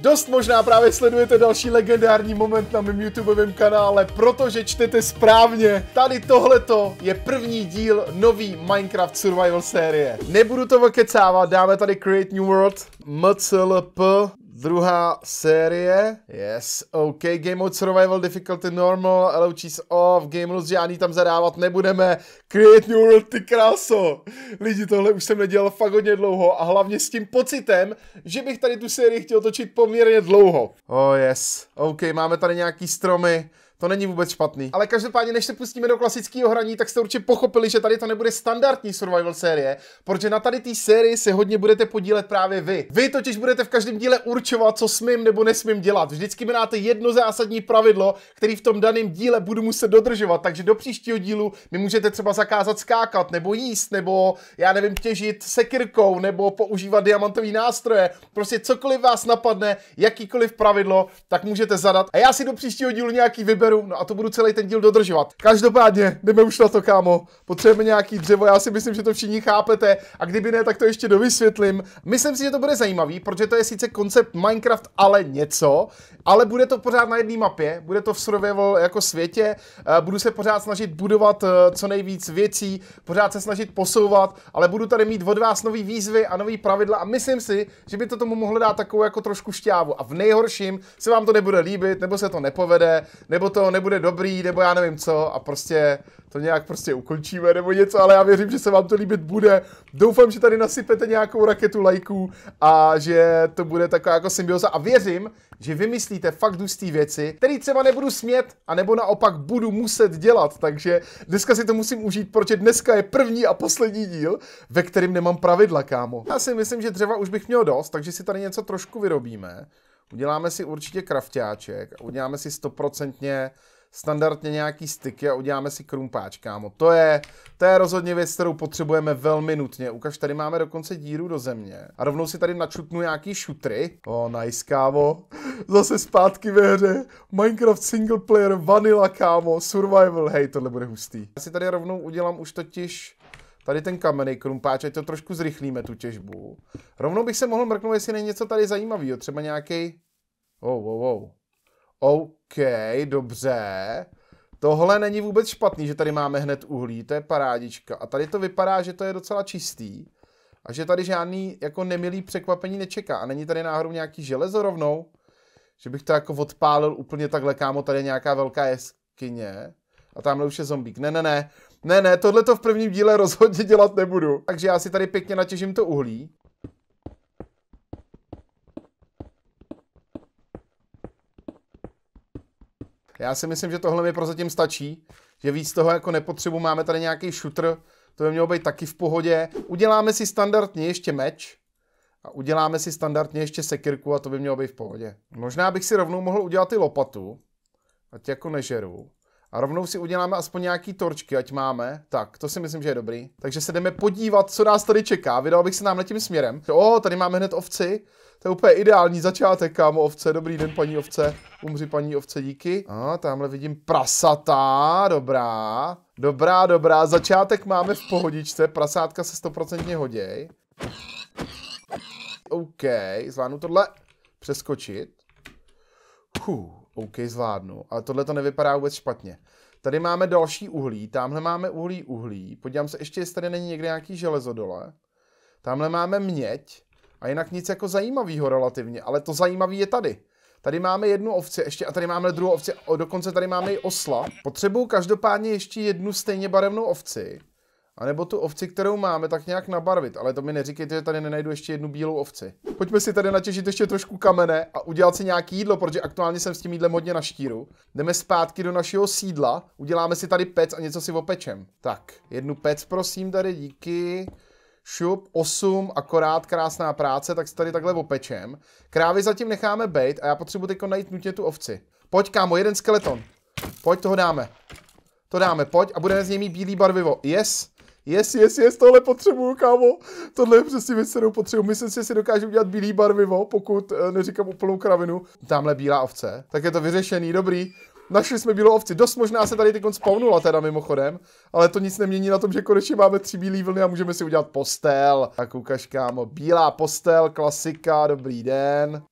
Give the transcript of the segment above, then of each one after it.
Dost možná právě sledujete další legendární moment na mém YouTubeovém kanále, protože čtete správně. Tady tohleto je první díl nový Minecraft Survival série. Nebudu to vokecávat, dáme tady Create New World, MCLP, Druhá série, yes, OK, Game Mode Survival Difficulty Normal, Allow Cheese Off, Game Rules žádný tam zadávat nebudeme, Create New World, ty kráso, lidi, tohle už jsem nedělal fakt hodně dlouho a hlavně s tím pocitem, že bych tady tu sérii chtěl točit poměrně dlouho. Oh yes, OK, máme tady nějaký stromy, to není vůbec špatný. Ale každopádně, než se pustíme do klasického hraní, tak jste určitě pochopili, že tady to nebude standardní survival série, protože na tady té sérii se hodně budete podílet právě vy. Vy totiž budete v každém díle určovat, co smím nebo nesmím dělat. Vždycky mi dáte jedno zásadní pravidlo, který v tom daném díle budu muset dodržovat. Takže do příštího dílu mi můžete třeba zakázat skákat, nebo jíst, nebo já nevím, těžit sekirkou, nebo používat diamantový nástroje. Prostě cokoliv vás napadne, jakýkoliv pravidlo, tak můžete zadat. A já si do příštího dílu nějaký vyberu kameru, no a to budu celý ten díl dodržovat. Každopádně, jdeme už na to, kámo. Potřebujeme nějaký dřevo, já si myslím, že to všichni chápete a kdyby ne, tak to ještě dovysvětlím. Myslím si, že to bude zajímavý, protože to je sice koncept Minecraft, ale něco, ale bude to pořád na jedné mapě, bude to v survival jako světě, eh, budu se pořád snažit budovat eh, co nejvíc věcí, pořád se snažit posouvat, ale budu tady mít od vás nový výzvy a nový pravidla a myslím si, že by to tomu mohlo dát takovou jako trošku šťávu a v nejhorším se vám to nebude líbit, nebo se to nepovede, nebo to to nebude dobrý, nebo já nevím co, a prostě to nějak prostě ukončíme nebo něco, ale já věřím, že se vám to líbit bude. Doufám, že tady nasypete nějakou raketu lajků a že to bude taková jako symbioza a věřím, že vymyslíte fakt dustý věci, které třeba nebudu smět a nebo naopak budu muset dělat, takže dneska si to musím užít, protože dneska je první a poslední díl, ve kterém nemám pravidla, kámo. Já si myslím, že dřeva už bych měl dost, takže si tady něco trošku vyrobíme. Uděláme si určitě kraftáček, uděláme si stoprocentně standardně nějaký styky a uděláme si krumpáč, kámo. To je, to je rozhodně věc, kterou potřebujeme velmi nutně. Ukaž, tady máme dokonce díru do země. A rovnou si tady načutnu nějaký šutry. O, oh, nice, kámo. Zase zpátky ve hře. Minecraft single player, vanilla, kámo, survival. Hej, tohle bude hustý. Já si tady rovnou udělám už totiž tady ten kamenný krumpáč, ať to trošku zrychlíme, tu těžbu. Rovnou bych se mohl mrknout, jestli není něco tady zajímavého, třeba nějaký. Oh, oh, oh. OK, dobře. Tohle není vůbec špatný, že tady máme hned uhlí, to je parádička. A tady to vypadá, že to je docela čistý. A že tady žádný jako nemilý překvapení nečeká. A není tady náhodou nějaký železo rovnou? Že bych to jako odpálil úplně takhle, kámo, tady je nějaká velká jeskyně. A tamhle už je zombík. Ne, ne, ne. Ne, ne, tohle to v prvním díle rozhodně dělat nebudu. Takže já si tady pěkně natěžím to uhlí. Já si myslím, že tohle mi prozatím stačí, že víc toho jako nepotřebu. Máme tady nějaký šutr, to by mělo být taky v pohodě. Uděláme si standardně ještě meč a uděláme si standardně ještě sekirku a to by mělo být v pohodě. Možná bych si rovnou mohl udělat i lopatu, ať jako nežeru a rovnou si uděláme aspoň nějaký torčky, ať máme. Tak, to si myslím, že je dobrý. Takže se jdeme podívat, co nás tady čeká. Vydal bych se nám tím směrem. O, tady máme hned ovci. To je úplně ideální začátek, kámo, ovce. Dobrý den, paní ovce. Umři, paní ovce, díky. A tamhle vidím prasata, dobrá. Dobrá, dobrá, začátek máme v pohodičce, prasátka se stoprocentně hoděj. OK, zvládnu tohle přeskočit. Huh. OK, zvládnu. Ale tohle to nevypadá vůbec špatně. Tady máme další uhlí, tamhle máme uhlí, uhlí. Podívám se ještě, jestli tady není někde nějaký železo dole. Tamhle máme měď. A jinak nic jako zajímavého relativně, ale to zajímavé je tady. Tady máme jednu ovci, ještě a tady máme druhou ovci, a dokonce tady máme i osla. Potřebuju každopádně ještě jednu stejně barevnou ovci. A nebo tu ovci, kterou máme, tak nějak nabarvit, ale to mi neříkejte, že tady nenajdu ještě jednu bílou ovci. Pojďme si tady natěžit ještě trošku kamene a udělat si nějaký jídlo, protože aktuálně jsem s tím jídlem hodně na štíru. Jdeme zpátky do našeho sídla, uděláme si tady pec a něco si opečem. Tak, jednu pec prosím tady, díky. Šup, 8, akorát krásná práce, tak si tady takhle opečem. Krávy zatím necháme bejt a já potřebuji teď najít nutně tu ovci. Pojď kámo, jeden skeleton. Pojď, toho dáme. To dáme, pojď a budeme z něj mít bílý barvivo. Yes, Yes, yes, yes, tohle potřebuju, kámo. Tohle je přesně věc, kterou potřebuju. Myslím si, že si dokážu udělat bílý barvivo, pokud eh, neříkám úplnou kravinu. Tamhle bílá ovce. Tak je to vyřešený, dobrý. Našli jsme bílou ovci. Dost možná se tady teď spawnula teda mimochodem, ale to nic nemění na tom, že konečně máme tři bílé vlny a můžeme si udělat postel. Tak ukaž, kámo. Bílá postel, klasika, dobrý den.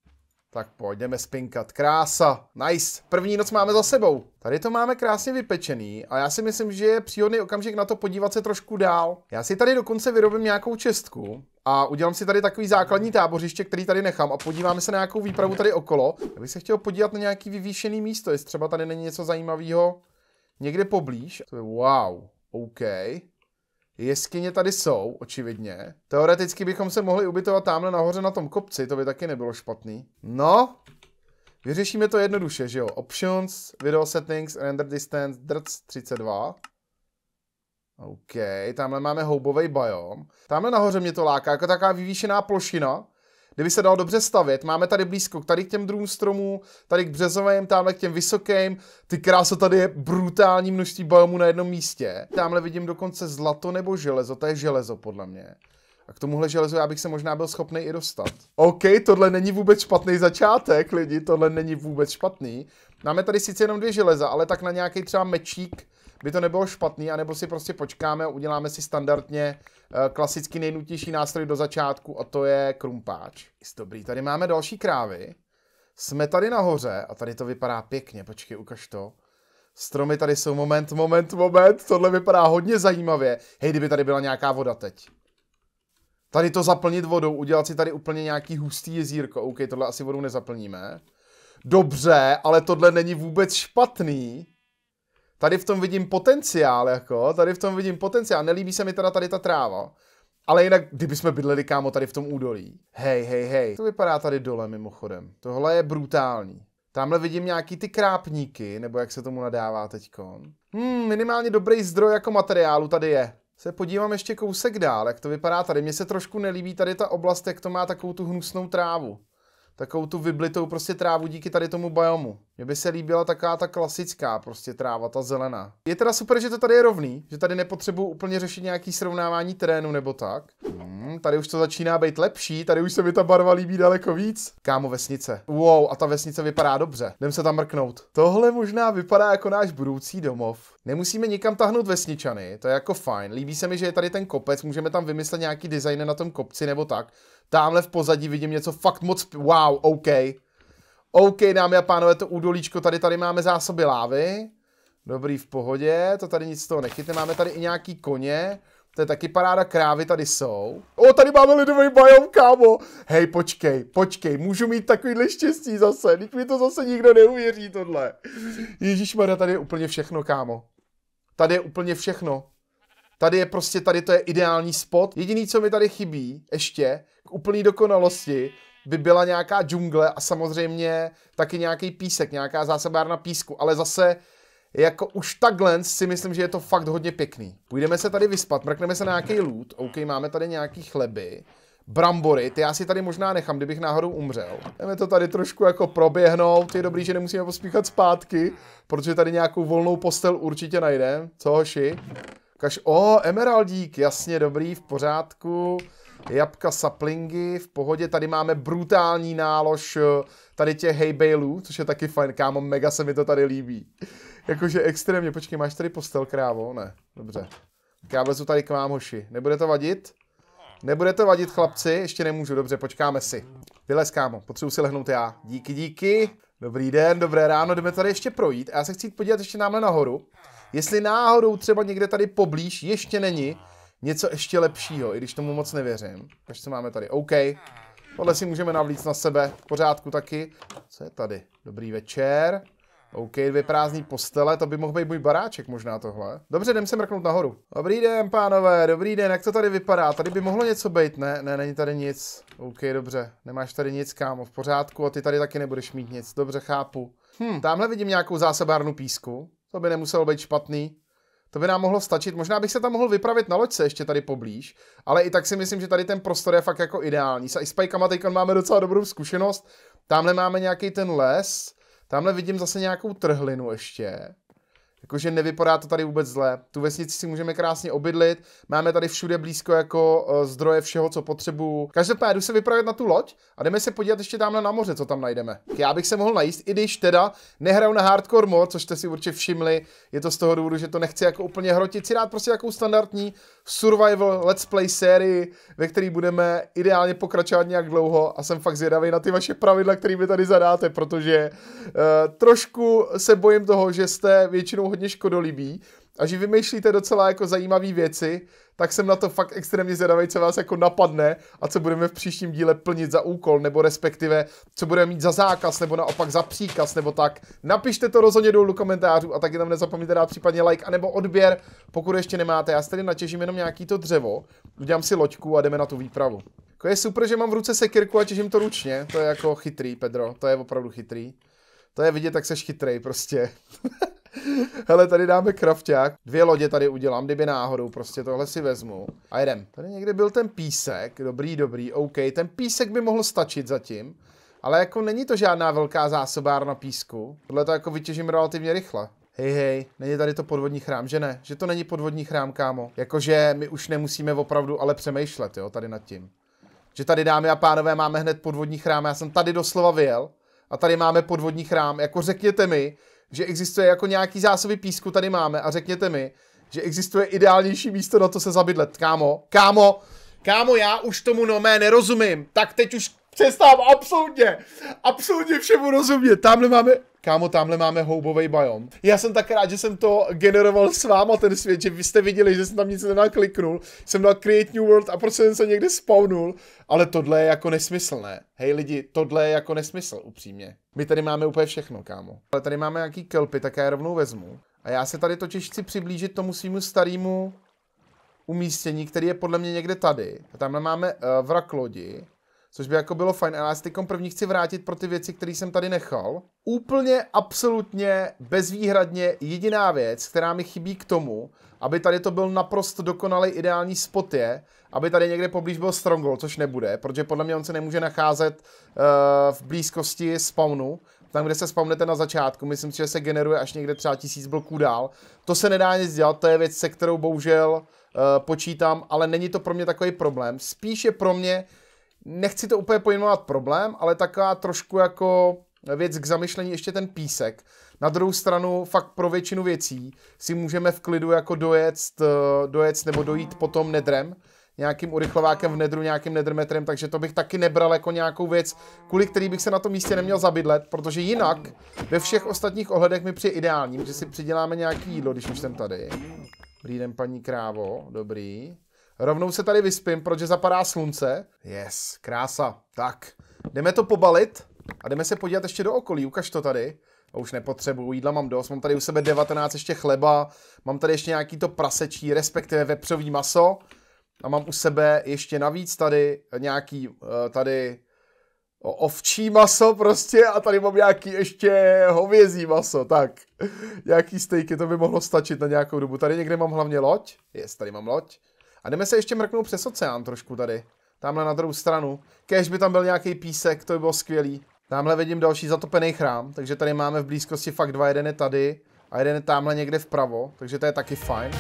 Tak pojďme spinkat. Krása. Nice. První noc máme za sebou. Tady to máme krásně vypečený a já si myslím, že je příhodný okamžik na to podívat se trošku dál. Já si tady dokonce vyrobím nějakou čestku a udělám si tady takový základní tábořiště, který tady nechám a podíváme se na nějakou výpravu tady okolo. Já bych se chtěl podívat na nějaký vyvýšený místo, jestli třeba tady není něco zajímavého někde poblíž. To je wow. OK. Jeskyně tady jsou, očividně. Teoreticky bychom se mohli ubytovat tamhle nahoře na tom kopci, to by taky nebylo špatný. No, vyřešíme to jednoduše, že jo. Options, video settings, render distance, drc 32. OK, tamhle máme houbový biom. Tamhle nahoře mě to láká, jako taková vyvýšená plošina kdyby se dal dobře stavět, máme tady blízko tady k těm druhům stromů, tady k březovým, tamhle k těm vysokým, ty krása tady je brutální množství biomů na jednom místě. Tamhle vidím dokonce zlato nebo železo, to je železo podle mě. A k tomuhle železu já bych se možná byl schopný i dostat. OK, tohle není vůbec špatný začátek, lidi, tohle není vůbec špatný. Máme tady sice jenom dvě železa, ale tak na nějaký třeba mečík, by to nebylo špatný, anebo si prostě počkáme a uděláme si standardně eh, klasicky nejnutější nástroj do začátku a to je krumpáč. Dobrý, tady máme další krávy. Jsme tady nahoře a tady to vypadá pěkně, počkej, ukaž to. Stromy tady jsou, moment, moment, moment, tohle vypadá hodně zajímavě. Hej, kdyby tady byla nějaká voda teď. Tady to zaplnit vodou, udělat si tady úplně nějaký hustý jezírko. OK, tohle asi vodou nezaplníme. Dobře, ale tohle není vůbec špatný. Tady v tom vidím potenciál, jako, tady v tom vidím potenciál. Nelíbí se mi teda tady ta tráva. Ale jinak, kdyby jsme bydleli, kámo, tady v tom údolí. Hej, hej, hej. To vypadá tady dole, mimochodem. Tohle je brutální. Tamhle vidím nějaký ty krápníky, nebo jak se tomu nadává teďkon. Hmm, minimálně dobrý zdroj jako materiálu tady je. Se podívám ještě kousek dál, jak to vypadá tady. Mně se trošku nelíbí tady ta oblast, jak to má takovou tu hnusnou trávu takovou tu vyblitou prostě trávu díky tady tomu biomu. Mně by se líbila taková ta klasická prostě tráva, ta zelená. Je teda super, že to tady je rovný, že tady nepotřebuju úplně řešit nějaký srovnávání terénu nebo tak. Hmm, tady už to začíná být lepší, tady už se mi ta barva líbí daleko víc. Kámo, vesnice. Wow, a ta vesnice vypadá dobře. Jdem se tam mrknout. Tohle možná vypadá jako náš budoucí domov. Nemusíme nikam tahnout vesničany, to je jako fajn. Líbí se mi, že je tady ten kopec, můžeme tam vymyslet nějaký design na tom kopci nebo tak. Tamhle v pozadí vidím něco fakt moc... Wow, OK. OK, dámy a pánové, to údolíčko, tady, tady máme zásoby lávy. Dobrý, v pohodě, to tady nic z toho nechytne. Máme tady i nějaký koně. To je taky paráda, krávy tady jsou. O, tady máme lidový bajom, kámo. Hej, počkej, počkej, můžu mít takovýhle štěstí zase. Teď mi to zase nikdo neuvěří, tohle. Ježíš tady je úplně všechno, kámo. Tady je úplně všechno. Tady je prostě, tady to je ideální spot. Jediný, co mi tady chybí ještě k úplný dokonalosti, by byla nějaká džungle a samozřejmě taky nějaký písek, nějaká zásobárna písku, ale zase jako už takhle si myslím, že je to fakt hodně pěkný. Půjdeme se tady vyspat, mrkneme se na nějaký loot, OK, máme tady nějaký chleby, brambory, ty já si tady možná nechám, kdybych náhodou umřel. Jdeme to tady trošku jako proběhnout, je dobrý, že nemusíme pospíchat zpátky, protože tady nějakou volnou postel určitě najdeme, co hoši? Kaž, o, emeraldík, jasně, dobrý, v pořádku. Jabka saplingy, v pohodě. Tady máme brutální nálož eh, tady těch hejbejlů, což je taky fajn, kámo, mega se mi to tady líbí. Jakože extrémně, počkej, máš tady postel, krávo? Ne, dobře. Tak já vlezu tady k vám, hoši. Nebude to vadit? Nebude to vadit, chlapci? Ještě nemůžu, dobře, počkáme si. Vylez, kámo, potřebuji si lehnout já. Díky, díky. Dobrý den, dobré ráno, jdeme tady ještě projít. já se chci podívat ještě námhle nahoru jestli náhodou třeba někde tady poblíž ještě není něco ještě lepšího, i když tomu moc nevěřím. Takže co máme tady? OK. Tohle si můžeme navlít na sebe. V pořádku taky. Co je tady? Dobrý večer. OK, dvě prázdní postele, to by mohl být můj baráček možná tohle. Dobře, jdem se mrknout nahoru. Dobrý den, pánové, dobrý den, jak to tady vypadá? Tady by mohlo něco být, ne, ne, není tady nic. OK, dobře, nemáš tady nic, kámo, v pořádku a ty tady taky nebudeš mít nic, dobře, chápu. Hm, tamhle vidím nějakou zásobárnu písku. To by nemuselo být špatný. To by nám mohlo stačit. Možná bych se tam mohl vypravit na loďce ještě tady poblíž, ale i tak si myslím, že tady ten prostor je fakt jako ideální. S Ispajkama teď máme docela dobrou zkušenost. Tamhle máme nějaký ten les, tamhle vidím zase nějakou trhlinu ještě. Jakože nevypadá to tady vůbec zle. Tu vesnici si můžeme krásně obydlit, máme tady všude blízko jako eh, zdroje všeho, co potřebuju. Každopádně jdu se vypravit na tu loď a jdeme se podívat ještě tamhle na moře, co tam najdeme. Já bych se mohl najíst, i když teda nehraju na hardcore mod, což jste si určitě všimli, je to z toho důvodu, že to nechci jako úplně hrotit, si rád prostě jakou standardní survival let's play sérii, ve které budeme ideálně pokračovat nějak dlouho a jsem fakt zvědavý na ty vaše pravidla, které mi tady zadáte, protože uh, trošku se bojím toho, že jste většinou hodně škodolibí a že vymýšlíte docela jako zajímavé věci, tak jsem na to fakt extrémně zvědavý, co vás jako napadne a co budeme v příštím díle plnit za úkol, nebo respektive co budeme mít za zákaz, nebo naopak za příkaz, nebo tak. Napište to rozhodně dolů do komentářů a taky tam nezapomeňte dát případně like anebo odběr, pokud ještě nemáte. Já se tady natěžím jenom nějaký to dřevo, udělám si loďku a jdeme na tu výpravu. Jako je super, že mám v ruce sekirku a těžím to ručně, to je jako chytrý, Pedro, to je opravdu chytrý. To je vidět, tak seš chytrý prostě. Hele, tady dáme krafťák. Dvě lodě tady udělám, kdyby náhodou, prostě tohle si vezmu. A jedem. Tady někde byl ten písek, dobrý, dobrý, OK. Ten písek by mohl stačit zatím. Ale jako není to žádná velká zásobárna písku. Tohle to jako vytěžím relativně rychle. Hej, hej, není tady to podvodní chrám, že ne? Že to není podvodní chrám, kámo. Jakože my už nemusíme opravdu ale přemýšlet, jo, tady nad tím. Že tady, dámy a pánové, máme hned podvodní chrám. Já jsem tady doslova vyjel a tady máme podvodní chrám. Jako řekněte mi, že existuje jako nějaký zásoby písku tady máme a řekněte mi, že existuje ideálnější místo na to se zabydlet. Kámo, kámo, kámo, já už tomu nomé nerozumím. Tak teď už Přestám absolutně, absolutně všemu rozumět. Tamhle máme, Kámo, tamhle máme houbový biom. Já jsem tak rád, že jsem to generoval s váma ten svět, že vy jste viděli, že jsem tam nic nenakliknul, jsem dal create new world a prostě jsem se někde spawnul, ale tohle je jako nesmyslné. Hej lidi, tohle je jako nesmysl, upřímně. My tady máme úplně všechno, kámo. Ale tady máme nějaký kelpy, tak já je rovnou vezmu. A já se tady totiž chci přiblížit tomu svýmu starému umístění, který je podle mě někde tady. A tamhle máme uh, vrak lodi což by jako bylo fajn. Ale já se první chci vrátit pro ty věci, které jsem tady nechal. Úplně, absolutně, bezvýhradně jediná věc, která mi chybí k tomu, aby tady to byl naprosto dokonalý ideální spot je, aby tady někde poblíž byl Stronghold, což nebude, protože podle mě on se nemůže nacházet uh, v blízkosti spawnu, tam, kde se spawnete na začátku, myslím si, že se generuje až někde třeba tisíc bloků dál. To se nedá nic dělat, to je věc, se kterou bohužel uh, počítám, ale není to pro mě takový problém. Spíše pro mě nechci to úplně pojmenovat problém, ale taková trošku jako věc k zamyšlení ještě ten písek. Na druhou stranu fakt pro většinu věcí si můžeme v klidu jako dojet, eh, dojet nebo dojít potom nedrem, nějakým urychlovákem v nedru, nějakým nedrmetrem, takže to bych taky nebral jako nějakou věc, kvůli který bych se na tom místě neměl zabydlet, protože jinak ve všech ostatních ohledech mi přijde ideální, že si přiděláme nějaký jídlo, když už jsem tady. Dobrý den, paní krávo, dobrý. Rovnou se tady vyspím, protože zapadá slunce. Yes, krása. Tak, jdeme to pobalit a jdeme se podívat ještě do okolí. Ukaž to tady. A už nepotřebuju, jídla mám dost, mám tady u sebe 19 ještě chleba, mám tady ještě nějaký to prasečí, respektive vepřový maso a mám u sebe ještě navíc tady nějaký eh, tady ovčí maso prostě a tady mám nějaký ještě hovězí maso, tak. Nějaký stejky, to by mohlo stačit na nějakou dobu. Tady někde mám hlavně loď, jest, tady mám loď. A jdeme se ještě mrknout přes oceán trošku tady. Tamhle na druhou stranu. Kež by tam byl nějaký písek, to by bylo skvělý. Tamhle vidím další zatopený chrám, takže tady máme v blízkosti fakt dva, jeden je tady a jeden je tamhle někde vpravo, takže to je taky fajn.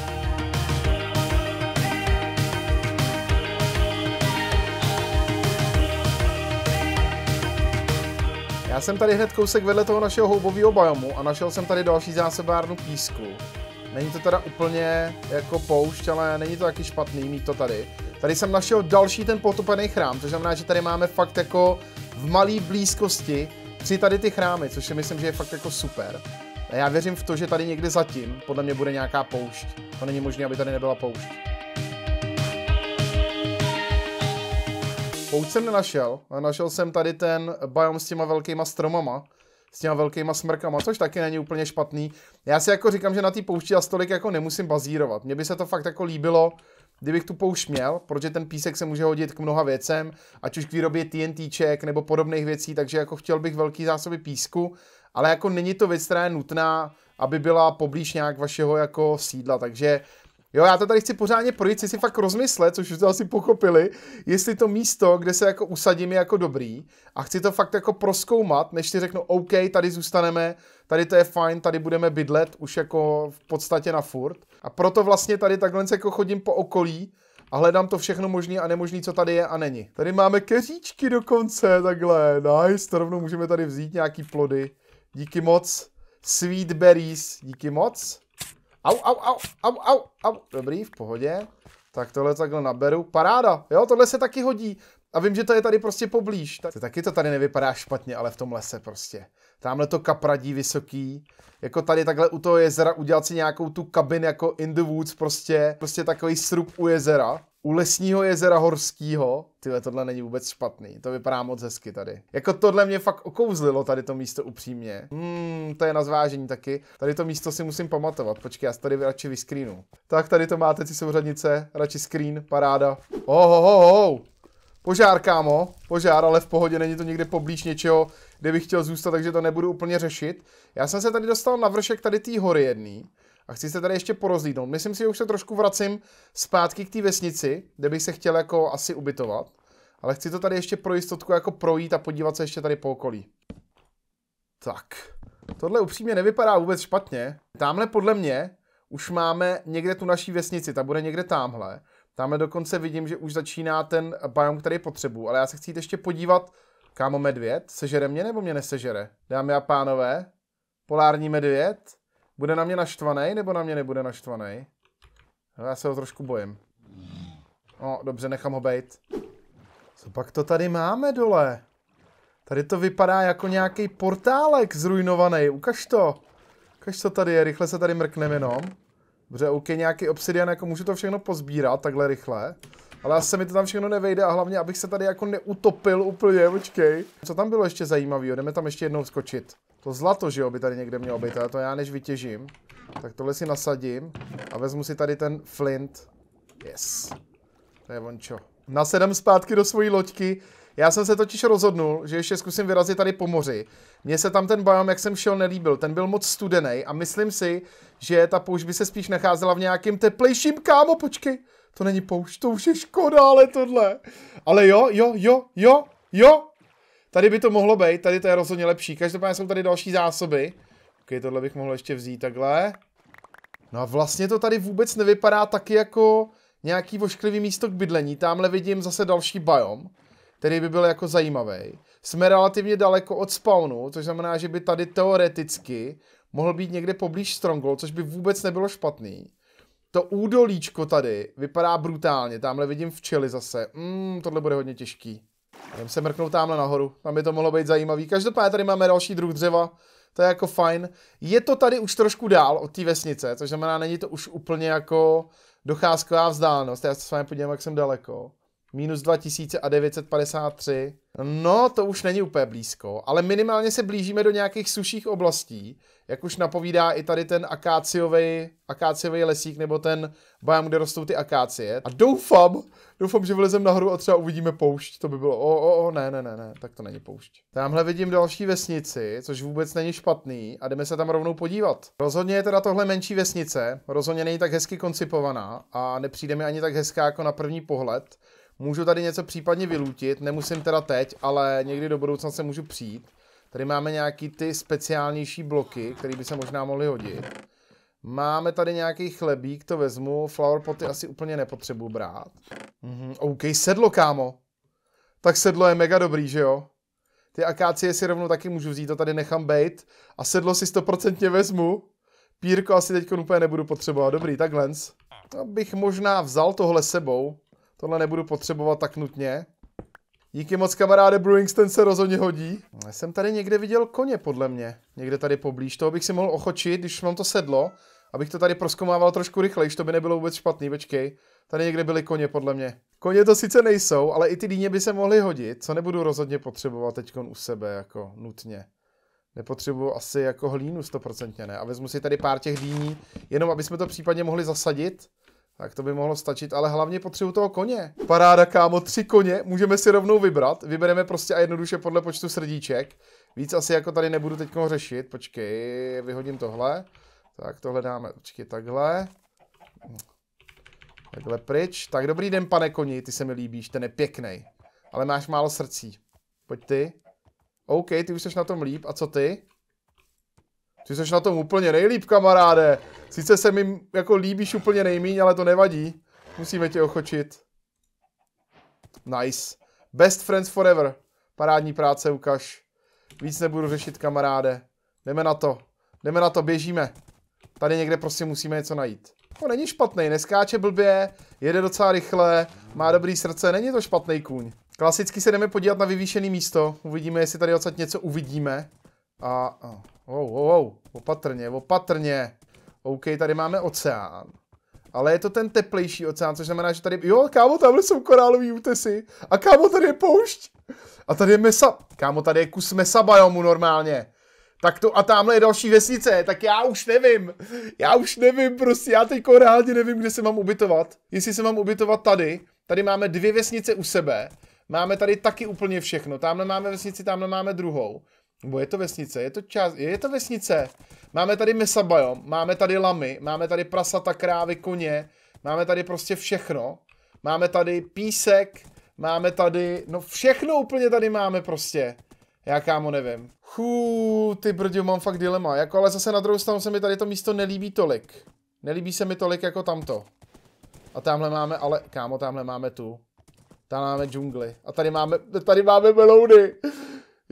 Já jsem tady hned kousek vedle toho našeho houbového biomu a našel jsem tady další zásobárnu písku. Není to teda úplně jako poušť, ale není to taky špatný mít to tady. Tady jsem našel další ten potopený chrám, což znamená, že tady máme fakt jako v malé blízkosti tři tady ty chrámy, což si myslím, že je fakt jako super. A já věřím v to, že tady někde zatím podle mě bude nějaká poušť. To není možné, aby tady nebyla poušť. Pouč jsem nenašel, našel jsem tady ten biom s těma velkýma stromama, s těma velkýma smrkama, což taky není úplně špatný. Já si jako říkám, že na té poušti za stolik jako nemusím bazírovat. Mně by se to fakt jako líbilo, kdybych tu poušť měl, protože ten písek se může hodit k mnoha věcem, ať už k výrobě TNTček nebo podobných věcí, takže jako chtěl bych velký zásoby písku, ale jako není to věc, která je nutná, aby byla poblíž nějak vašeho jako sídla, takže Jo, já to tady chci pořádně projít, chci si fakt rozmyslet, což už to asi pochopili, jestli to místo, kde se jako usadím, je jako dobrý a chci to fakt jako proskoumat, než si řeknu, OK, tady zůstaneme, tady to je fajn, tady budeme bydlet už jako v podstatě na furt. A proto vlastně tady takhle jako chodím po okolí a hledám to všechno možný a nemožné, co tady je a není. Tady máme keříčky dokonce, takhle, nice, to rovnou můžeme tady vzít nějaký plody. Díky moc. Sweet berries, díky moc. Au, au, au, au, au, au. Dobrý, v pohodě. Tak tohle takhle naberu. Paráda, jo, tohle se taky hodí. A vím, že to je tady prostě poblíž. Tak, taky to tady nevypadá špatně, ale v tom lese prostě. Tamhle to kapradí vysoký. Jako tady takhle u toho jezera udělat si nějakou tu kabin jako in the woods prostě. Prostě takový srub u jezera u lesního jezera Horskýho, tyhle, tohle není vůbec špatný, to vypadá moc hezky tady. Jako tohle mě fakt okouzlilo, tady to místo upřímně. Hmm, to je na zvážení taky. Tady to místo si musím pamatovat, počkej, já si tady radši vyscreenu. Tak tady to máte, ty souřadnice, radši screen, paráda. Ohohoho, Požár, kámo, požár, ale v pohodě, není to někde poblíž něčeho, kde bych chtěl zůstat, takže to nebudu úplně řešit. Já jsem se tady dostal na vršek tady té hory jedný a chci se tady ještě porozlídnout. Myslím si, že už se trošku vracím zpátky k té vesnici, kde bych se chtěl jako asi ubytovat. Ale chci to tady ještě pro jistotku jako projít a podívat se ještě tady po okolí. Tak. Tohle upřímně nevypadá vůbec špatně. Tamhle podle mě už máme někde tu naší vesnici, ta bude někde tamhle. Tamhle dokonce vidím, že už začíná ten biom, který potřebuju, ale já se chci jít ještě podívat, kámo medvěd, sežere mě nebo mě nesežere? Dámy a pánové, polární medvěd, bude na mě naštvaný, nebo na mě nebude naštvaný? No, já se ho trošku bojím. No, dobře, nechám ho bejt. Co pak to tady máme dole? Tady to vypadá jako nějaký portálek zrujnovaný. Ukaž to. Ukaž, co tady je. Rychle se tady mrkneme jenom. Dobře, OK, nějaký obsidian, jako můžu to všechno pozbírat takhle rychle. Ale asi mi to tam všechno nevejde a hlavně, abych se tady jako neutopil úplně, počkej. Co tam bylo ještě zajímavého? Jdeme tam ještě jednou skočit. To zlato, že jo, by tady někde mělo být, ale to já než vytěžím. Tak tohle si nasadím a vezmu si tady ten flint. Yes. To je vončo. Nasedem zpátky do svojí loďky. Já jsem se totiž rozhodnul, že ještě zkusím vyrazit tady po moři. Mně se tam ten biom, jak jsem šel, nelíbil. Ten byl moc studený a myslím si, že ta poušť by se spíš nacházela v nějakém teplejším. Kámo, počkej, to není poušť, to už je škoda, ale tohle. Ale jo, jo, jo, jo, jo, Tady by to mohlo být, tady to je rozhodně lepší. Každopádně jsou tady další zásoby. Ok, tohle bych mohl ještě vzít takhle. No a vlastně to tady vůbec nevypadá taky jako nějaký vošklivý místo k bydlení. Tamhle vidím zase další biom, který by byl jako zajímavý. Jsme relativně daleko od spawnu, což znamená, že by tady teoreticky mohl být někde poblíž Stronghold, což by vůbec nebylo špatný. To údolíčko tady vypadá brutálně. Tamhle vidím včely zase. Mm, tohle bude hodně těžký. Jdem se mrknout tamhle nahoru, tam by to mohlo být zajímavý. Každopádně tady máme další druh dřeva, to je jako fajn. Je to tady už trošku dál od té vesnice, což znamená, není to už úplně jako docházková vzdálenost. Já se s vámi podívám, jak jsem daleko. Minus 2953. No, to už není úplně blízko, ale minimálně se blížíme do nějakých suších oblastí, jak už napovídá i tady ten akáciový, akáciový lesík nebo ten bajam, kde rostou ty akácie. A doufám, doufám, že vlezem nahoru a třeba uvidíme poušť. To by bylo, o, o, o, ne, ne, ne, ne, tak to není poušť. Tamhle vidím další vesnici, což vůbec není špatný a jdeme se tam rovnou podívat. Rozhodně je teda tohle menší vesnice, rozhodně není tak hezky koncipovaná a nepřijde mi ani tak hezká jako na první pohled. Můžu tady něco případně vylutit, nemusím teda teď, ale někdy do budoucna se můžu přijít. Tady máme nějaký ty speciálnější bloky, které by se možná mohly hodit. Máme tady nějaký chlebík, to vezmu. Flower poty asi úplně nepotřebuji brát. Mhm, OK, sedlo, kámo. Tak sedlo je mega dobrý, že jo? Ty akácie si rovnou taky můžu vzít, to tady nechám bejt. A sedlo si stoprocentně vezmu. Pírko asi teď úplně nebudu potřebovat. Dobrý, tak lens. Abych možná vzal tohle sebou. Tohle nebudu potřebovat tak nutně. Díky moc kamaráde, ten se rozhodně hodí. Jsem tady někde viděl koně, podle mě. Někde tady poblíž. Toho bych si mohl ochočit, když mám to sedlo. Abych to tady proskomával trošku rychleji, to by nebylo vůbec špatný, počkej. Tady někde byly koně, podle mě. Koně to sice nejsou, ale i ty dýně by se mohly hodit, co nebudu rozhodně potřebovat teď u sebe, jako nutně. Nepotřebuju asi jako hlínu stoprocentně ne. A vezmu si tady pár těch dýní, jenom aby jsme to případně mohli zasadit. Tak to by mohlo stačit, ale hlavně potřebuji toho koně. Paráda, kámo, tři koně, můžeme si rovnou vybrat. Vybereme prostě a jednoduše podle počtu srdíček. Víc asi jako tady nebudu teď řešit, počkej, vyhodím tohle. Tak tohle dáme, počkej, takhle. Takhle pryč. Tak dobrý den, pane koni, ty se mi líbíš, ten je pěkný. Ale máš málo srdcí. Pojď ty. OK, ty už jsi na tom líp, a co ty? Ty jsi na tom úplně nejlíp, kamaráde. Sice se mi jako líbíš úplně nejmíň, ale to nevadí. Musíme tě ochočit. Nice. Best friends forever. Parádní práce, ukaž. Víc nebudu řešit, kamaráde. Jdeme na to. Jdeme na to, běžíme. Tady někde prostě musíme něco najít. To není špatný, neskáče blbě, jede docela rychle, má dobrý srdce, není to špatný kůň. Klasicky se jdeme podívat na vyvýšené místo, uvidíme, jestli tady odsaď něco uvidíme. A, oh, oh, oh, opatrně, opatrně. OK, tady máme oceán. Ale je to ten teplejší oceán, což znamená, že tady... Jo, kámo, tamhle jsou korálové útesy. A kámo, tady je poušť. A tady je mesa... Kámo, tady je kus mesa biomu normálně. Tak to a tamhle je další vesnice, tak já už nevím. Já už nevím, prostě já teď reálně nevím, kde se mám ubytovat. Jestli se mám ubytovat tady, tady máme dvě vesnice u sebe, máme tady taky úplně všechno. Tamhle máme vesnici, tamhle máme druhou. Bo je to vesnice, je to čas, je to vesnice. Máme tady mesabajom, máme tady lamy, máme tady prasata, krávy, koně, máme tady prostě všechno. Máme tady písek, máme tady, no všechno úplně tady máme prostě. Já kámo nevím. Chů, ty brďo, mám fakt dilema. Jako ale zase na druhou stranu se mi tady to místo nelíbí tolik. Nelíbí se mi tolik jako tamto. A tamhle máme, ale kámo, tamhle máme tu. Tam máme džungly. A tady máme, tady máme melouny.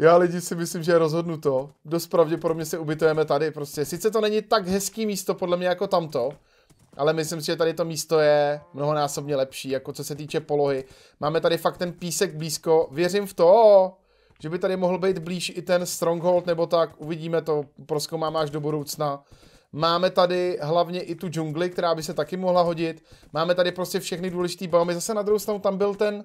Já lidi si myslím, že je rozhodnuto. Dost pravděpodobně se ubytujeme tady prostě. Sice to není tak hezký místo podle mě jako tamto, ale myslím si, že tady to místo je mnohonásobně lepší, jako co se týče polohy. Máme tady fakt ten písek blízko, věřím v to, že by tady mohl být blíž i ten Stronghold nebo tak, uvidíme to, proskoumáme až do budoucna. Máme tady hlavně i tu džungli, která by se taky mohla hodit. Máme tady prostě všechny důležité baumy. Zase na druhou stranu tam byl ten,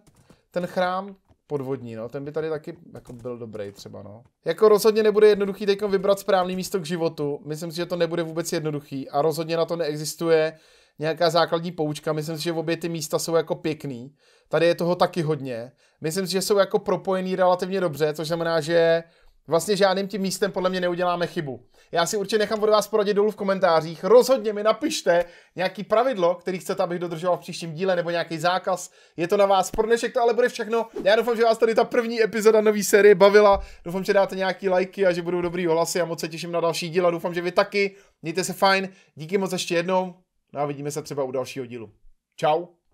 ten chrám, podvodní, no. Ten by tady taky jako byl dobrý třeba, no. Jako rozhodně nebude jednoduchý teď vybrat správný místo k životu. Myslím si, že to nebude vůbec jednoduchý a rozhodně na to neexistuje nějaká základní poučka. Myslím si, že obě ty místa jsou jako pěkný. Tady je toho taky hodně. Myslím si, že jsou jako propojený relativně dobře, což znamená, že Vlastně žádným tím místem podle mě neuděláme chybu. Já si určitě nechám od vás poradit dolů v komentářích. Rozhodně mi napište nějaký pravidlo, který chcete, abych dodržoval v příštím díle, nebo nějaký zákaz. Je to na vás. Pro dnešek to ale bude všechno. Já doufám, že vás tady ta první epizoda nové série bavila. Doufám, že dáte nějaký lajky a že budou dobrý ohlasy a moc se těším na další díl a doufám, že vy taky. Mějte se fajn. Díky moc ještě jednou. No a vidíme se třeba u dalšího dílu. Ciao.